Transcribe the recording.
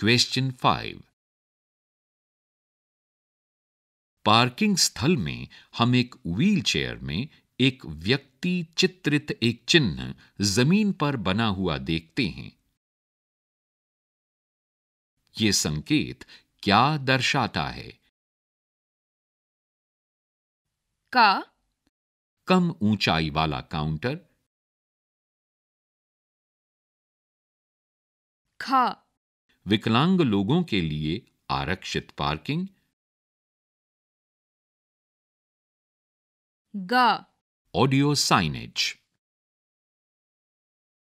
question five parking स्थल में हम एक व्हीलचेयर में एक व्यक्ति चित्रित एक चिन्ह जमीन पर बना हुआ देखते हैं ये संकेत क्या दर्शाता है का कम ऊंचाई वाला काउंटर खा विकलांग लोगों के लिए आरक्षित पार्किंग ऑडियो साइनेज